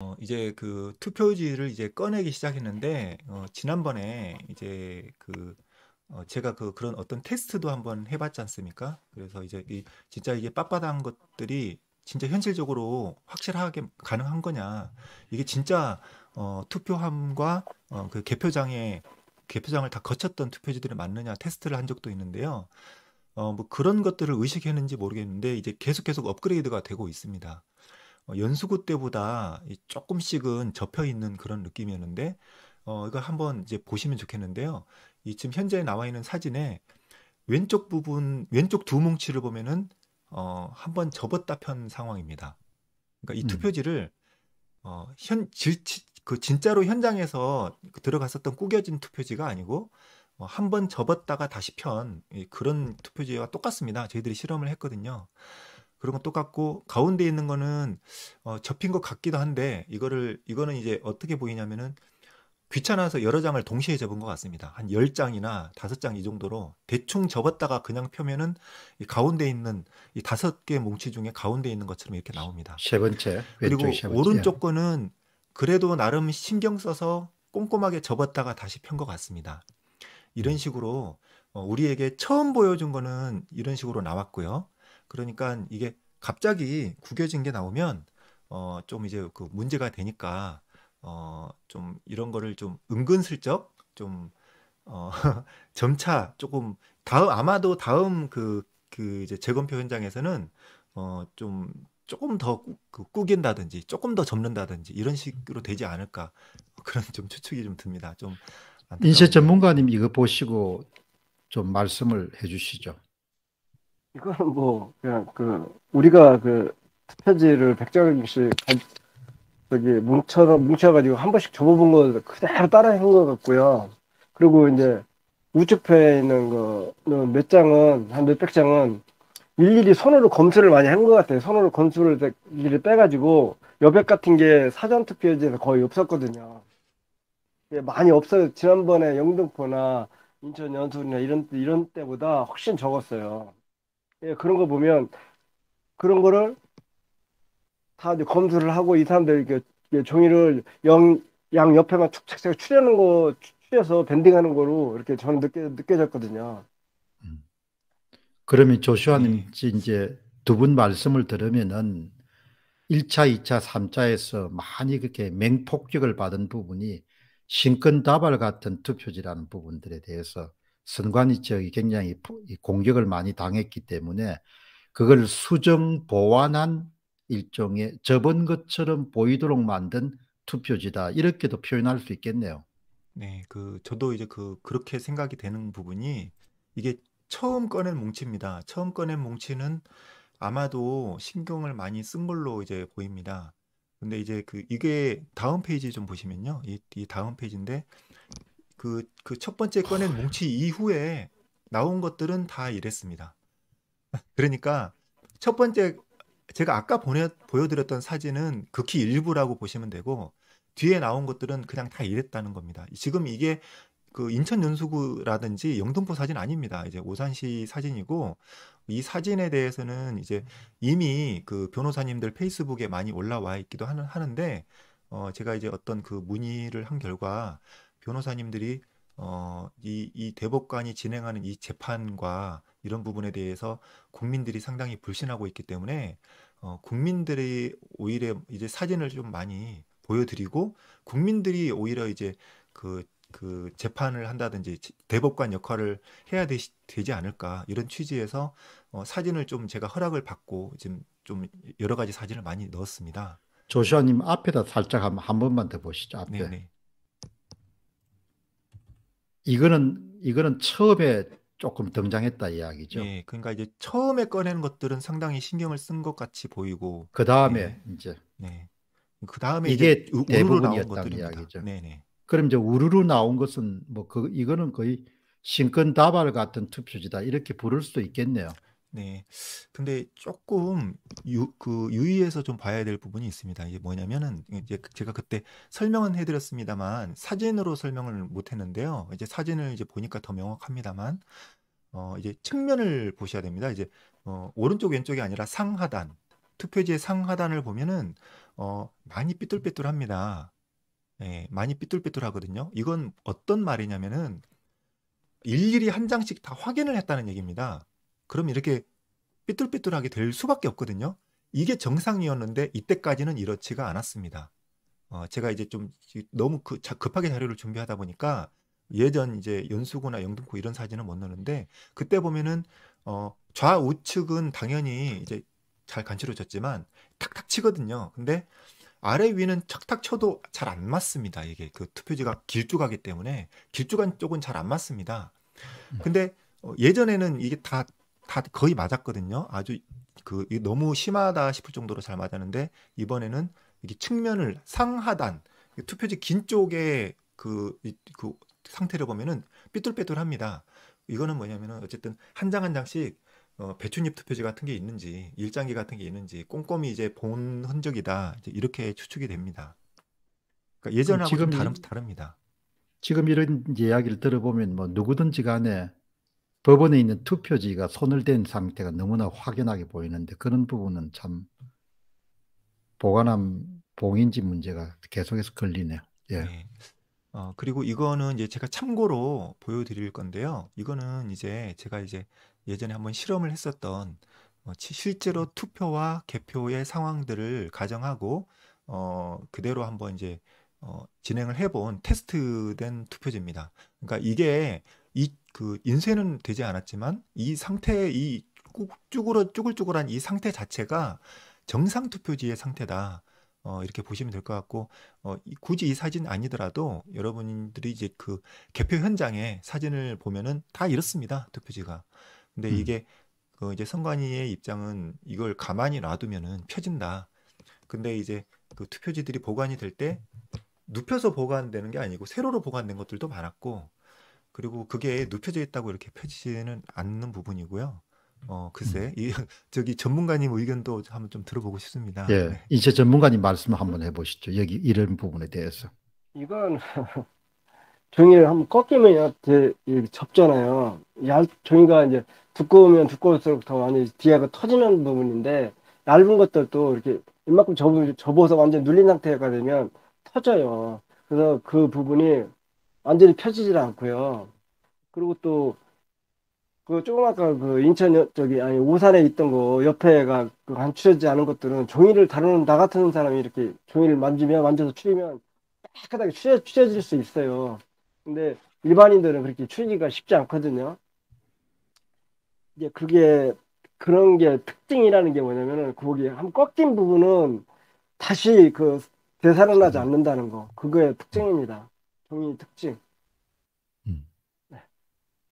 어, 이제 그 투표지를 이제 꺼내기 시작했는데 어, 지난번에 이제 그 어, 제가 그 그런 어떤 테스트도 한번 해봤지 않습니까? 그래서 이제 이, 진짜 이게 빳빳한 것들이 진짜 현실적으로 확실하게 가능한 거냐 이게 진짜 어, 투표함과 어, 그 개표장에 개표장을 다 거쳤던 투표지들이 맞느냐 테스트를 한 적도 있는데요. 어, 뭐 그런 것들을 의식했는지 모르겠는데 이제 계속 계속 업그레이드가 되고 있습니다. 어, 연수구 때보다 조금씩은 접혀 있는 그런 느낌이었는데 어, 이걸 한번 이제 보시면 좋겠는데요. 이 지금 현재 나와 있는 사진에 왼쪽 부분 왼쪽 두 뭉치를 보면은 어, 한번 접었다 편 상황입니다. 그러니까 이 음. 투표지를 음. 어, 현 질치 그 진짜로 현장에서 들어갔었던 꾸겨진 투표지가 아니고 어, 한번 접었다가 다시 편 그런 투표지와 똑같습니다. 저희들이 실험을 했거든요. 그런 건 똑같고 가운데 있는 거는 어, 접힌 것 같기도 한데 이거를 이거는 이제 어떻게 보이냐면은 귀찮아서 여러 장을 동시에 접은 것 같습니다. 한 10장이나 5장 이 정도로 대충 접었다가 그냥 펴면은 이 가운데 있는 이 다섯 개 뭉치 중에 가운데 있는 것처럼 이렇게 나옵니다. 세 번째. 그리고 세 번째. 오른쪽 예. 거는 그래도 나름 신경 써서 꼼꼼하게 접었다가 다시 편 것 같습니다. 이런 음. 식으로 어, 우리에게 처음 보여준 거는 이런 식으로 나왔고요. 그러니까 이게 갑자기 구겨진 게 나오면 어좀 이제 그 문제가 되니까 어좀 이런 거를 좀 은근슬쩍 좀 어, 점차 조금 다음 아마도 다음 그그 그 이제 재검표 현장에서는 어좀 조금 더 꾸, 그 꾸긴다든지 조금 더 접는다든지 이런 식으로 되지 않을까 그런 좀 추측이 좀 듭니다. 좀 인쇄 전문가님 이거 보시고 좀 말씀을 해주시죠. 이거는 뭐 그냥 그 우리가 그 투표지를 백장씩 저기 뭉쳐서 뭉쳐가지고 한 번씩 접어본 거 그대로 따라 한 것 같고요. 그리고 이제 우측편에 있는 거는 몇 장은 한 몇 백 장은 일일이 손으로 검수를 많이 한 것 같아요. 손으로 검수를 일일이 빼가지고 여백 같은 게 사전 투표지에서 거의 없었거든요. 예, 많이 없어요. 지난번에 영등포나 인천 연수나 이런 이런 때보다 훨씬 적었어요. 예, 그런 거 보면 그런 거를 다 검수를 하고 이 사람들 이렇게 종이를 영, 양 옆에만 축착착 추려는 거 추려서 밴딩하는 거로 이렇게 저는 느껴 느껴졌거든요. 음. 그러면 조슈아님 예. 네. 이제 두 분 말씀을 들으면은 1차, 2차, 3차에서 많이 그렇게 맹폭격을 받은 부분이 신권다발 같은 투표지라는 부분들에 대해서 선관위 지역이 굉장히 공격을 많이 당했기 때문에 그걸 수정 보완한 일종의 저번 것처럼 보이도록 만든 투표지다 이렇게도 표현할 수 있겠네요. 네, 그 저도 이제 그 그렇게 생각이 되는 부분이 이게 처음 꺼낸 뭉치입니다. 처음 꺼낸 뭉치는 아마도 신경을 많이 쓴 걸로 이제 보입니다. 근데 이제 그 이게 다음 페이지 좀 보시면요. 이, 이 다음 페이지인데 그그첫 번째 꺼낸 뭉치 이후에 나온 것들은 다 이랬습니다. 그러니까 첫 번째 제가 아까 보내, 보여드렸던 사진은 극히 일부라고 보시면 되고 뒤에 나온 것들은 그냥 다 이랬다는 겁니다. 지금 이게 그 인천 연수구라든지 영등포 사진 아닙니다. 이제 오산시 사진이고 이 사진에 대해서는 이제 이미 그 변호사님들 페이스북에 많이 올라와 있기도 하는, 하는데 어 제가 이제 어떤 그 문의를 한 결과 변호사님들이 어, 이, 이 대법관이 진행하는 이 재판과 이런 부분에 대해서 국민들이 상당히 불신하고 있기 때문에 어, 국민들이 오히려 이제 사진을 좀 많이 보여드리고 국민들이 오히려 이제 그, 그 재판을 한다든지 대법관 역할을 해야 되, 되지 않을까 이런 취지에서 어, 사진을 좀 제가 허락을 받고 지금 좀 여러 가지 사진을 많이 넣었습니다. 조시아님 앞에다 살짝 한한 번만 더 보시죠. 앞에. 네네. 이거는 이거는 처음에 조금 등장했다 이야기죠. 예, 그러니까 이제 처음에 꺼내는 것들은 상당히 신경을 쓴 것 같이 보이고 그 다음에 예, 이제 네, 그 다음에 이게 우부르 나온 것 이야기죠. 네네. 그럼 이제 우르르 나온 것은 뭐 그 이거는 거의 신권 다발 같은 투표지다 이렇게 부를 수도 있겠네요. 네. 근데 조금 유, 그 유의해서 좀 봐야 될 부분이 있습니다. 이게 뭐냐면은 이제 그 제가 그때 설명은 해드렸습니다만 사진으로 설명을 못했는데요. 이제 사진을 이제 보니까 더 명확합니다만 어 이제 측면을 보셔야 됩니다. 이제 어 오른쪽 왼쪽이 아니라 상하단 투표지의 상하단을 보면은 어 많이 삐뚤빼뚤합니다. 예, 많이 삐뚤빼뚤하거든요. 이건 어떤 말이냐면은 일일이 한 장씩 다 확인을 했다는 얘기입니다. 그럼 이렇게 삐뚤삐뚤하게 될 수밖에 없거든요. 이게 정상이었는데 이때까지는 이렇지가 않았습니다. 어, 제가 이제 좀 너무 그, 급하게 자료를 준비하다 보니까 예전 이제 연수구나 영등포 이런 사진은 못 넣는데 그때 보면은 어, 좌우측은 당연히 이제 잘 간지러졌지만 탁탁 치거든요. 근데 아래 위는 탁탁 쳐도 잘 안 맞습니다. 이게 그 투표지가 길쭉하기 때문에 길쭉한 쪽은 잘 안 맞습니다. 음. 근데 어, 예전에는 이게 다다 거의 맞았거든요. 아주 그 너무 심하다 싶을 정도로 잘 맞았는데 이번에는 이게 측면을 상하단 투표지 긴 쪽에 그, 그 상태를 보면은 삐뚤빼뚤합니다. 이거는 뭐냐면은 어쨌든 한 장한 한 장씩 어, 배추잎 투표지 같은 게 있는지 일장기 같은 게 있는지 꼼꼼히 이제 본 흔적이다 이제 이렇게 추측이 됩니다. 그러니까 예전하고 지금 다름, 다릅니다. 지금 이런 이야기를 들어보면 뭐 누구든지 간에 법원에 있는 투표지가 손을 댄 상태가 너무나 확연하게 보이는데 그런 부분은 참 보관함 봉인지 문제가 계속해서 걸리네요. 예. 네. 어, 그리고 이거는 이제 제가 참고로 보여드릴 건데요. 이거는 이제 제가 이제 예전에 한번 실험을 했었던 어, 실제로 투표와 개표의 상황들을 가정하고 어, 그대로 한번 이제 어, 진행을 해본 테스트된 투표지입니다. 그러니까 이게 그 인쇄는 되지 않았지만 이 상태의 이 쭈그러 쭈글쭈글한 이 상태 자체가 정상 투표지의 상태다. 어, 이렇게 보시면 될 것 같고 어, 굳이 이 사진 아니더라도 여러분들이 이제 그 개표 현장에 사진을 보면은 다 이렇습니다 투표지가. 근데 음. 이게 그 이제 선관위의 입장은 이걸 가만히 놔두면은 펴진다. 근데 이제 그 투표지들이 보관이 될 때 눕혀서 보관되는 게 아니고 세로로 보관된 것들도 많았고 그리고 그게 눕혀져 있다고 이렇게 펴지지는 않는 부분이고요. 어 음. 글쎄 이 저기 전문가님 의견도 한번 좀 들어보고 싶습니다. 예, 네. 이제 전문가님 말씀 한번 해보시죠. 여기 이런 부분에 대해서. 이건 종이를 한번 꺾이면 이렇게 접잖아요. 얇 종이가 이제 두꺼우면 두꺼울수록 더 많이 뒤에가 터지는 부분인데 얇은 것들도 이렇게 이만큼 접어서 완전 눌린 상태가 되면 터져요. 그래서 그 부분이 완전히 펴지질 않고요. 그리고 또, 그 조금 아까 그 인천 저기 아니 오산에 있던 거 옆에가 그 간추려지 않은 것들은 종이를 다루는 나 같은 사람이 이렇게 종이를 만지면 만져서 추리면 깨끗하게 추려, 추려질 수 있어요. 근데 일반인들은 그렇게 추리기가 쉽지 않거든요. 이제 그게 그런 게 특징이라는 게 뭐냐면은 거기 한 꺾인 부분은 다시 그 되살아나지 않는다는 거 그거의 특징입니다. 정인 특징